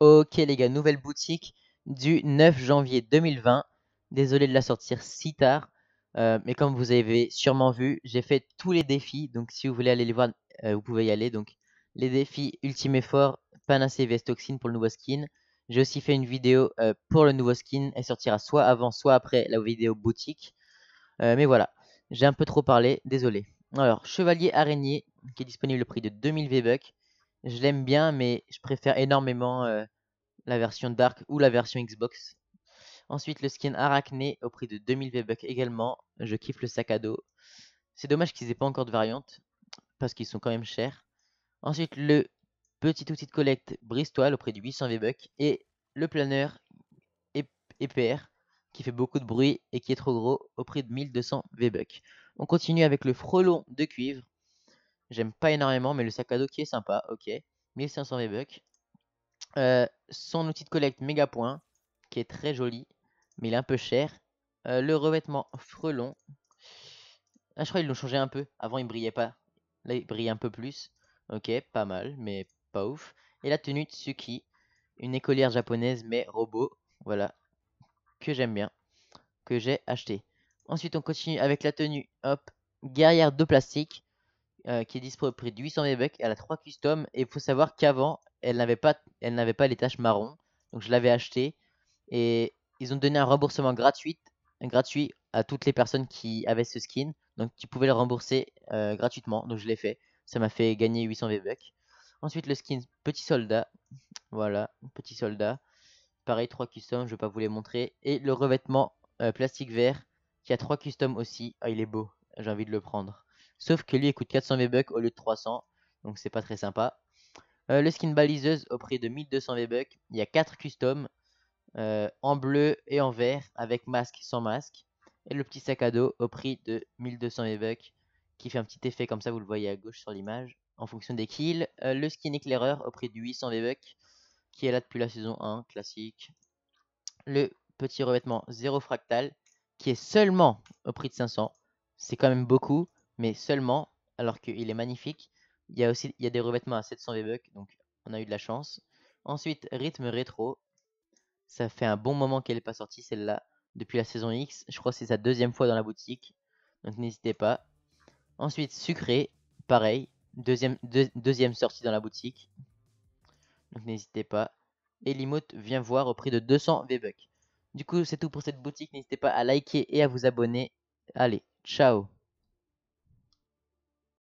Ok les gars, nouvelle boutique du 9 janvier 2020. Désolé de la sortir si tard, euh, mais comme vous avez sûrement vu, j'ai fait tous les défis. Donc si vous voulez aller les voir, euh, vous pouvez y aller. Donc les défis Ultime Effort, Panacée vestoxine Toxine pour le nouveau skin. J'ai aussi fait une vidéo euh, pour le nouveau skin. Elle sortira soit avant, soit après la vidéo boutique. mais voilà, j'ai un peu trop parlé, désolé. Alors, Chevalier Araignée, qui est disponible au prix de 2000 V-Bucks je l'aime bien, mais je préfère énormément euh, la version Dark ou la version Xbox. Ensuite, le skin Arachné au prix de 2000 V-Bucks également. Je kiffe le sac à dos. C'est dommage qu'ils n'aient pas encore de variante parce qu'ils sont quand même chers. Ensuite, le petit outil de collecte Bristol au prix de 800 V-Bucks et le planeur EPR qui fait beaucoup de bruit et qui est trop gros au prix de 1200 V-Bucks. On continue avec le frelon de cuivre J'aime pas énormément, mais le sac à dos qui est sympa, ok. 1500 V-Bucks. Euh, son outil de collecte méga point, qui est très joli, mais il est un peu cher. Euh, le revêtement frelon. Ah, je crois qu'ils l'ont changé un peu. Avant, il brillait pas. Là, il brille un peu plus. Ok, pas mal, mais pas ouf. Et la tenue Tsuki, une écolière japonaise, mais robot. Voilà, que j'aime bien, que j'ai acheté. Ensuite, on continue avec la tenue, hop, guerrière de plastique. Euh, qui est disponible près de 800 V-Bucks. Elle a 3 custom. Et il faut savoir qu'avant, elle n'avait pas, elle n'avait pas les taches marron. Donc je l'avais acheté. Et ils ont donné un remboursement gratuit, gratuit à toutes les personnes qui avaient ce skin. Donc tu pouvais le rembourser euh, gratuitement. Donc je l'ai fait. Ça m'a fait gagner 800 V-Bucks. Ensuite le skin Petit Soldat. Voilà, Petit Soldat. Pareil, 3 custom, je vais pas vous les montrer. Et le revêtement euh, plastique vert qui a 3 custom aussi. Ah, il est beau, j'ai envie de le prendre. Sauf que lui, il coûte 400 V-Bucks au lieu de 300. Donc c'est pas très sympa. Euh, le skin baliseuse au prix de 1200 V-Bucks. Il y a 4 customs euh, en bleu et en vert avec masque sans masque. Et le petit sac à dos au prix de 1200 V-Bucks qui fait un petit effet comme ça, vous le voyez à gauche sur l'image en fonction des kills. Euh, le skin éclaireur au prix de 800 V-Bucks qui est là depuis la saison 1 classique. Le petit revêtement zéro fractal qui est seulement au prix de 500. C'est quand même beaucoup mais seulement, alors qu'il est magnifique, il y a aussi il y a des revêtements à 700 V-Bucks, donc on a eu de la chance. Ensuite, rythme rétro, ça fait un bon moment qu'elle n'est pas sortie celle-là, depuis la saison X, je crois que c'est sa deuxième fois dans la boutique, donc n'hésitez pas. Ensuite, sucré, pareil, deuxième, deuxième sortie dans la boutique, donc n'hésitez pas. Et l'imote vient voir au prix de 200 V-Bucks. Du coup, c'est tout pour cette boutique. N'hésitez pas à liker et à vous abonner. Allez, ciao